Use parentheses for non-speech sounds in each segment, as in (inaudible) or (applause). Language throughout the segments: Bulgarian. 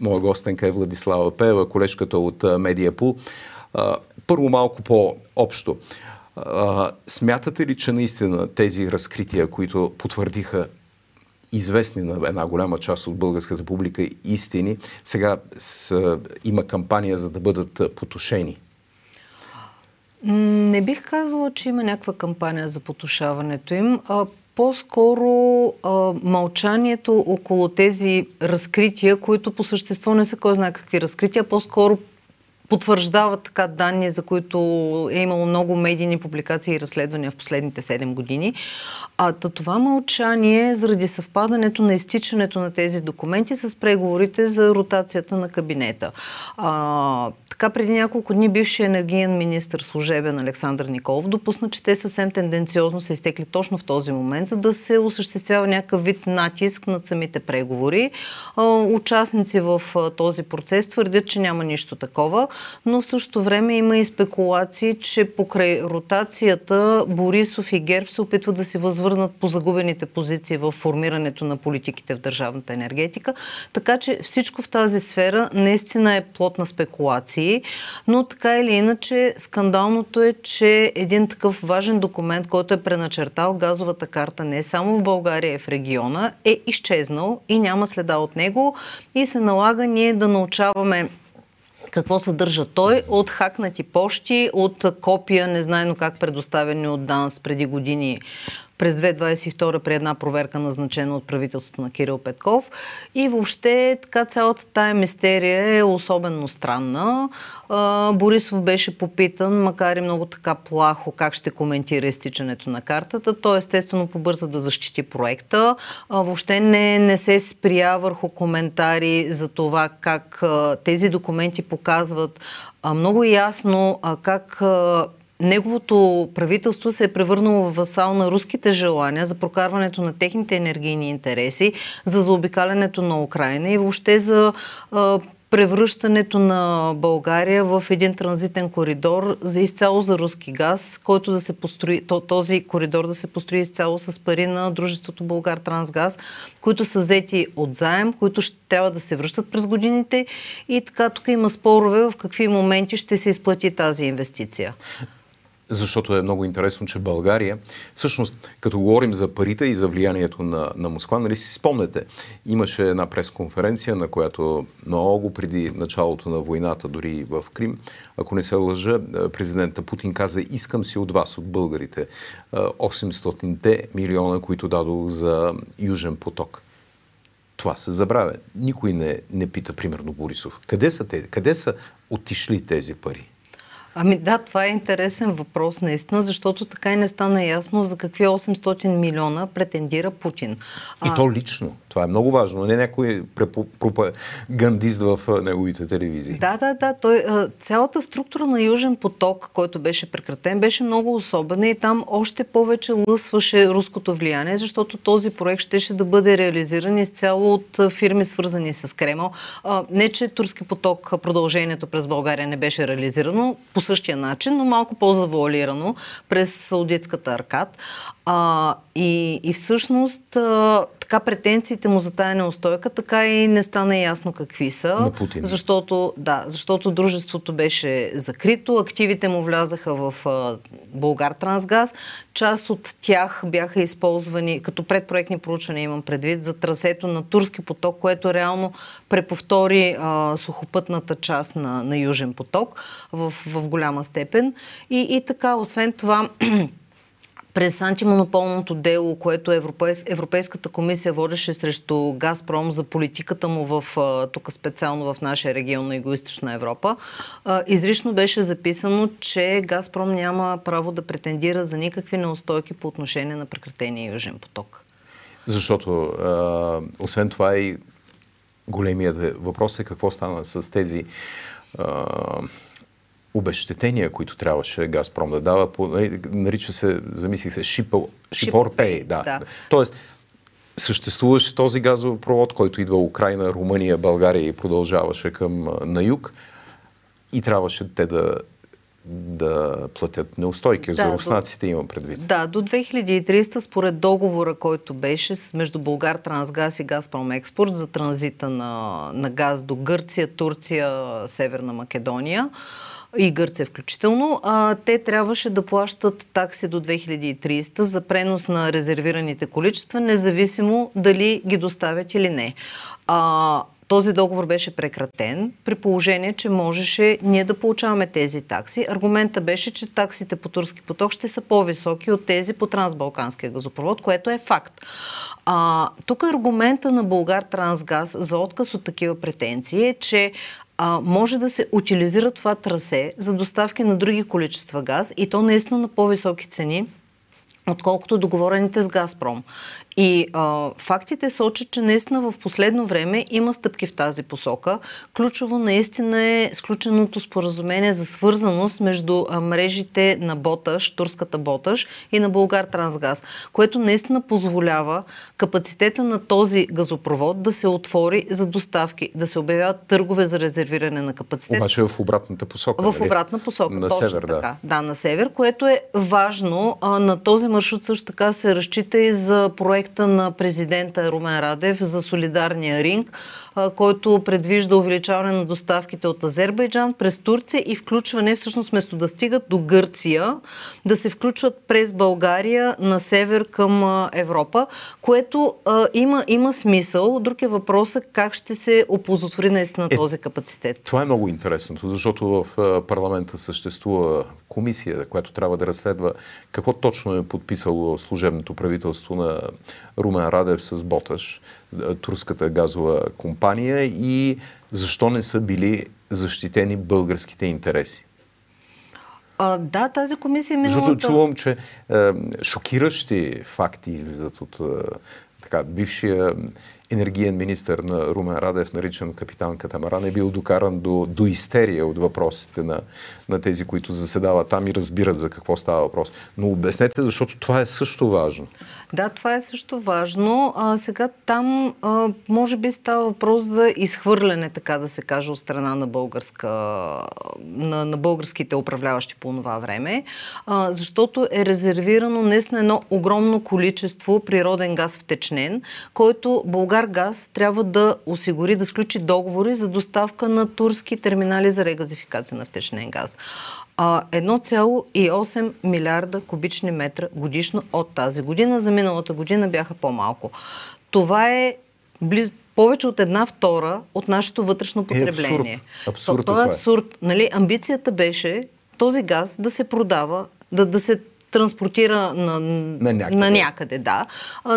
Моя гостенка е Владислава Пева, колежката от Медиапул. Първо малко по-общо. Смятате ли, че наистина тези разкрития, които потвърдиха известни на една голяма част от българската публика истини, сега с, има кампания за да бъдат потушени? Не бих казала, че има някаква кампания за потушаването им по-скоро а, мълчанието около тези разкрития, които по същество не са кой знае какви разкрития, по-скоро потвърждават така данни, за които е имало много медийни публикации и разследвания в последните 7 години. А това мълчание заради съвпадането на изтичането на тези документи с преговорите за ротацията на кабинета. А, така преди няколко дни бившият енергиен министр служебен Александър Николов допусна, че те съвсем тенденциозно са изтекли точно в този момент, за да се осъществява някакъв вид натиск над самите преговори. А, участници в а, този процес твърдят, че няма нищо такова но в същото време има и спекулации, че покрай ротацията Борисов и Герб се опитват да се възвърнат по загубените позиции в формирането на политиките в държавната енергетика. Така че всичко в тази сфера наистина е плод на спекулации, но така или иначе скандалното е, че един такъв важен документ, който е преначертал газовата карта не само в България, и в региона, е изчезнал и няма следа от него и се налага ние да научаваме какво съдържа той от хакнати пощи, от копия, незнайно как предоставени от ДАНС преди години през 2022 при една проверка, назначена от правителството на Кирил Петков. И въобще така цялата тая мистерия е особено странна. Борисов беше попитан, макар и много така плахо, как ще коментира изтичането на картата. Той естествено побърза да защити проекта. въобще не, не се спря върху коментари за това как тези документи показват много ясно как неговото правителство се е превърнало в васал на руските желания за прокарването на техните енергийни интереси, за заобикалянето на Украина и въобще за а, превръщането на България в един транзитен коридор за изцяло за руски газ, който да се построи, този коридор да се построи изцяло с пари на дружеството Българ Трансгаз, които са взети от заем, които ще трябва да се връщат през годините и така тук има спорове в какви моменти ще се изплати тази инвестиция защото е много интересно, че България, всъщност, като говорим за парите и за влиянието на, на Москва, нали си спомнете, имаше една пресконференция, на която много преди началото на войната, дори в Крим, ако не се лъжа, е, президента Путин каза, искам си от вас, от българите, 800-те е, милиона, които дадох за Южен поток. Това се забравя. Никой не, не пита, примерно, Борисов. Къде са, те, къде са отишли тези пари? Ами да, това е интересен въпрос наистина, защото така и не стана ясно за какви 800 милиона претендира Путин. И а... то лично. Това е много важно. Не някой пропагандист в неговите телевизии. Да, да, да. Той, цялата структура на Южен поток, който беше прекратен, беше много особена и там още повече лъсваше руското влияние, защото този проект щеше да бъде реализиран изцяло от фирми, свързани с Кремъл. Не, че Турски поток продължението през България не беше реализирано. По същия начин, но малко по-завуалирано през Саудитската аркад. А, и, и всъщност така претенциите му за тая неустойка, така и не стана ясно какви са. Защото, да, защото дружеството беше закрито, активите му влязаха в Българ Трансгаз. Част от тях бяха използвани като предпроектни проучвания, имам предвид, за трасето на Турски поток, което реално преповтори а, сухопътната част на, на Южен поток в, в голяма степен. И, и така, освен това, (clears throat) През антимонополното дело, което Европейс, Европейската комисия водеше срещу Газпром за политиката му в, тук специално в нашия регион на Юго-Источна Европа, изрично беше записано, че Газпром няма право да претендира за никакви неустойки по отношение на прекратения Южен поток. Защото, освен това и големият въпрос е какво стана с тези обещетения, които трябваше Газпром да дава, по, нали, нарича се, замислих се, Шипорпей. Да. да. Тоест, съществуваше този газопровод, който идва Украина, Румъния, България и продължаваше към на юг и трябваше те да да платят неустойки. Да, за руснаците имам предвид. Да, до 2300 според договора, който беше между Българ Трансгаз и Газпром Експорт за транзита на, на газ до Гърция, Турция, Северна Македония и Гърция включително, а, те трябваше да плащат такси до 2300 за пренос на резервираните количества, независимо дали ги доставят или не. А, този договор беше прекратен, при положение, че можеше ние да получаваме тези такси. Аргумента беше, че таксите по Турски поток ще са по-високи от тези по Трансбалканския газопровод, което е факт. А, тук аргумента на Българ Трансгаз за отказ от такива претенции е, че а, може да се утилизира това трасе за доставки на други количества газ и то наистина на по-високи цени, отколкото договорените с Газпром. И а, фактите сочат, че наистина в последно време има стъпки в тази посока. Ключово наистина е сключеното споразумение за свързаност между мрежите на Боташ, турската Боташ и на Българ Трансгаз, което наистина позволява капацитета на този газопровод да се отвори за доставки, да се обявяват търгове за резервиране на капацитет. Обаче в обратната посока. В нали? обратна посока. На точно север, така. да. Да, на север, което е важно. А, на този маршрут също така се разчита и за проект проекта на президента Румен Радев за солидарния ринг, който предвижда увеличаване на доставките от Азербайджан през Турция и включване, всъщност вместо да стигат до Гърция, да се включват през България на север към Европа, което а, има, има смисъл. Друг е въпросът как ще се опозотвори наистина е, този капацитет. Това е много интересното, защото в парламента съществува комисия, която трябва да разследва какво точно е подписало служебното правителство на Румен Радев с Боташ, е, турската газова компания и защо не са били защитени българските интереси? А, да, тази комисия миналата... Защото чувам, че е, шокиращи факти излизат от е, така, бившия енергиен министр на Румен Радев, наричан капитан Катамаран, е бил докаран до, до истерия от въпросите на, на тези, които заседават там и разбират за какво става въпрос. Но обяснете, защото това е също важно. Да, това е също важно. А, сега там а, може би става въпрос за изхвърляне, така да се каже, от страна на, българска, на, на българските управляващи по това време, а, защото е резервирано днес на едно огромно количество природен газ втечнен, който Българ газ трябва да осигури да сключи договори за доставка на турски терминали за регазификация на втечнен газ. 1,8 милиарда кубични метра годишно от тази година. За миналата година бяха по-малко. Това е близ, повече от една втора от нашето вътрешно е, потребление. Е абсурд. абсурд То, е това е абсурд. Нали? Амбицията беше този газ да се продава, да, да се транспортира на, на, някъде. на някъде. Да.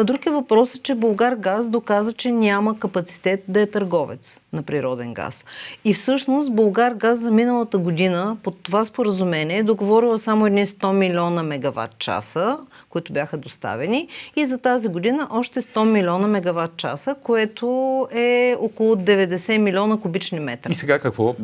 Друг е въпросът, че Българ газ доказа, че няма капацитет да е търговец на природен газ. И всъщност Българ газ за миналата година под това споразумение е договорила само едни 100 милиона мегаватт часа, които бяха доставени и за тази година още 100 милиона мегаватт часа, което е около 90 милиона кубични метра. И сега какво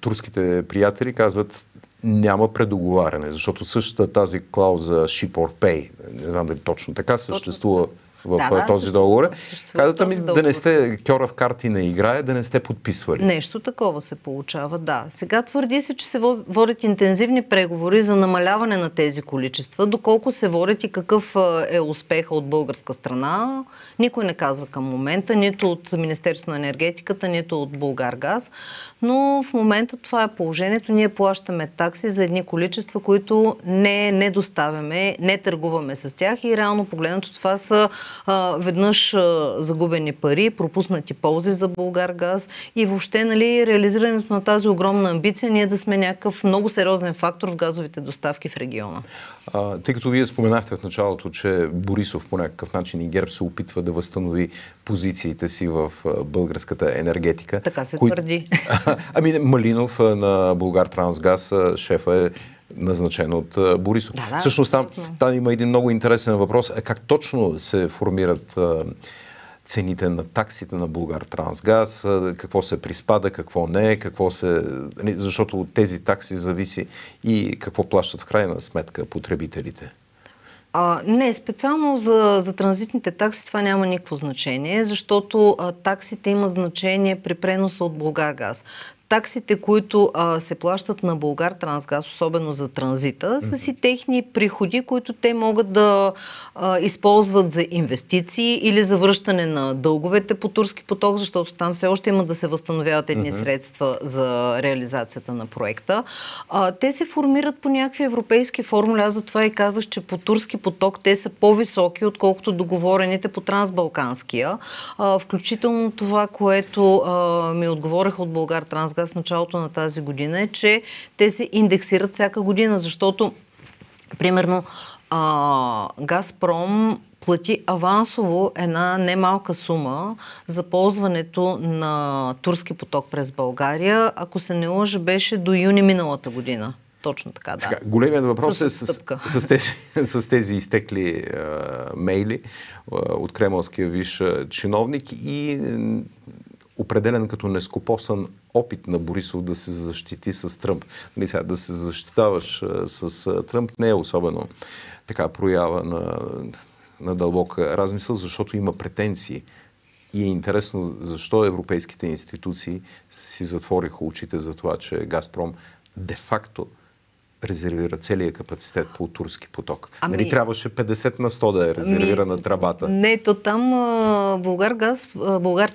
турските приятели казват няма предоговаряне, защото същата тази клауза ship or pay, не знам дали точно така, съществува точно в да, да, е, този договор. Е. Казвате ми да не сте кьора в карти на играе, да не сте подписвали. Нещо такова се получава, да. Сега твърди се, че се водят интензивни преговори за намаляване на тези количества. Доколко се водят и какъв е, е успеха от българска страна, никой не казва към момента, нито от Министерството на енергетиката, нито от Българгаз. Но в момента това е положението. Ние плащаме такси за едни количества, които не, не доставяме, не търгуваме с тях и реално погледнато това са а, веднъж а, загубени пари, пропуснати ползи за Българ газ и въобще нали, реализирането на тази огромна амбиция ние да сме някакъв много сериозен фактор в газовите доставки в региона. А, тъй като вие споменахте в началото, че Борисов по някакъв начин и ГЕРБ се опитва да възстанови позициите си в българската енергетика. Така се кои... твърди. (laughs) ами Малинов на Българ Трансгаз, шефа е назначено от Борисов. Да, да, Всъщност там, там има един много интересен въпрос. Е Как точно се формират цените на таксите на Българ Трансгаз, какво се приспада, какво не, какво се... Нали, защото от тези такси зависи и какво плащат в крайна сметка потребителите. А, не, специално за, за транзитните такси това няма никакво значение, защото а, таксите имат значение при преноса от Българгаз таксите, които а, се плащат на Българ Трансгаз, особено за транзита, са си техни приходи, които те могат да а, използват за инвестиции или за връщане на дълговете по турски поток, защото там все още има да се възстановяват едни uh-huh. средства за реализацията на проекта. А, те се формират по някакви европейски формули. Аз затова и казах, че по турски поток те са по-високи, отколкото договорените по трансбалканския. А, включително това, което а, ми отговориха от Българ Трансгаз сега с началото на тази година, е, че те се индексират всяка година, защото, примерно, а, Газпром плати авансово една немалка сума за ползването на турски поток през България, ако се не лъжа, беше до юни миналата година. Точно така, да. Сега, големият въпрос с, е с, с, с, тези, (laughs) с тези изтекли а, е, мейли а, е, от кремълския виш е, чиновник и определен като нескопосан опит на Борисов да се защити с Тръмп. Нали, сега да се защитаваш с Тръмп не е особено така проява на, на дълбока размисъл, защото има претенции. И е интересно защо европейските институции си затвориха очите за това, че Газпром де-факто резервира целият капацитет по турски поток. Ами... Нали трябваше 50 на 100 да е резервирана ами... тръбата? Не, то там Българ газ, Българ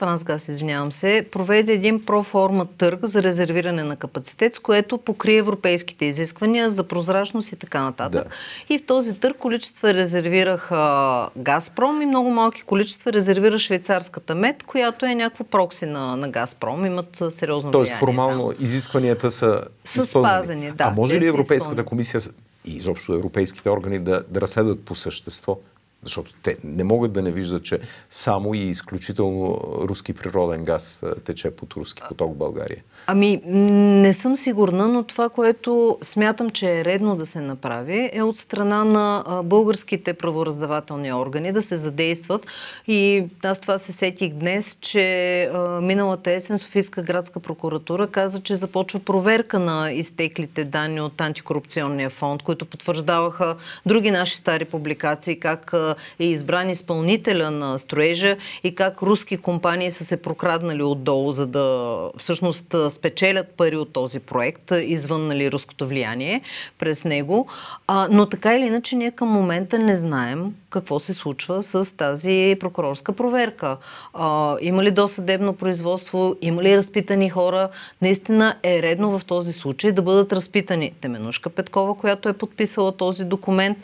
извинявам се, проведе един проформа търг за резервиране на капацитет, с което покри европейските изисквания за прозрачност и така нататък. Да. И в този търг количества резервираха Газпром и много малки количества резервира швейцарската мед, която е някаква прокси на, на Газпром. Имат сериозно Тоест, влияние. Тоест формално там. изискванията са, са спазени. Да. А може ли европейските Европейската комисия и изобщо европейските органи да, да разследват по същество защото те не могат да не виждат, че само и изключително руски природен газ тече под руски поток в България. Ами, не съм сигурна, но това, което смятам, че е редно да се направи, е от страна на българските правораздавателни органи да се задействат. И аз това се сетих днес, че миналата есен Софийска градска прокуратура каза, че започва проверка на изтеклите данни от антикорупционния фонд, които потвърждаваха други наши стари публикации, как е избран изпълнителя на строежа и как руски компании са се прокраднали отдолу, за да всъщност спечелят пари от този проект, извън нали, руското влияние през него. А, но така или иначе ние към момента не знаем какво се случва с тази прокурорска проверка. А, има ли досъдебно производство, има ли разпитани хора. Наистина е редно в този случай да бъдат разпитани Теменушка Петкова, която е подписала този документ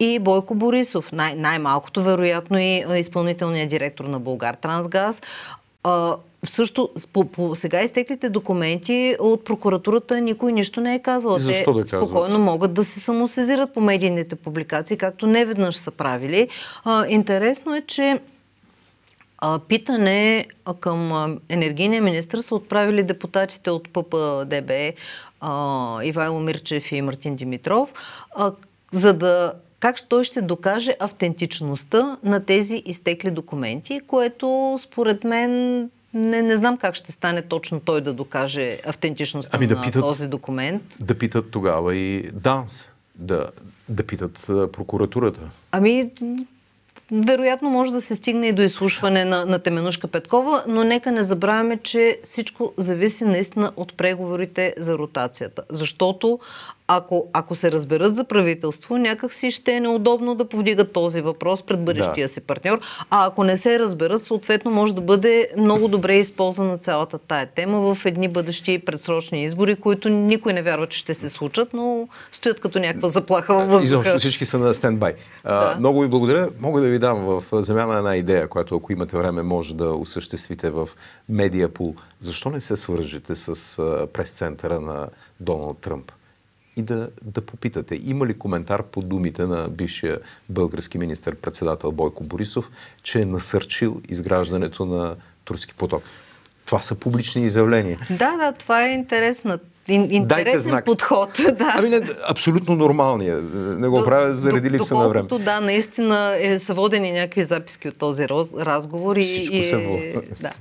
и Бойко Борисов, най- най-малкото вероятно и изпълнителният директор на Българ Трансгаз. А, също по, по сега изтеклите документи от прокуратурата никой нищо не е казал. И защо да Те да спокойно могат да се самосезират по медийните публикации, както не веднъж са правили. А, интересно е, че а, питане към енергийния министр са отправили депутатите от ППДБ а, Ивайло Мирчев и Мартин Димитров, а, за да как той ще докаже автентичността на тези изтекли документи, което според мен не, не знам как ще стане точно той да докаже автентичността ами да на питат, този документ. Да питат тогава и ДАНС, да, да питат прокуратурата. Ами, вероятно може да се стигне и до изслушване на, на Теменушка Петкова, но нека не забравяме, че всичко зависи наистина от преговорите за ротацията. Защото ако, ако се разберат за правителство, някак си ще е неудобно да повдигат този въпрос пред бъдещия да. си партньор. А ако не се разберат, съответно може да бъде много добре използвана цялата тая тема в едни бъдещи предсрочни избори, които никой не вярва, че ще се случат, но стоят като някаква заплаха във въздуха. Изобщо всички са на стендбай. Да. много ви благодаря. Мога да ви дам в замяна една идея, която ако имате време може да осъществите в Медиапул. Защо не се свържете с прес-центъра на Доналд Тръмп? и да, да попитате, има ли коментар по думите на бившия български министр-председател Бойко Борисов, че е насърчил изграждането на Турски поток? Това са публични изявления. Да, да, това е интересна Интересен знак. подход, (laughs) да. Ами не, абсолютно нормалния. Не го до, правя заради липса на време. Да, наистина е, са водени някакви записки от този разговор. И, Всичко и, се води. Да.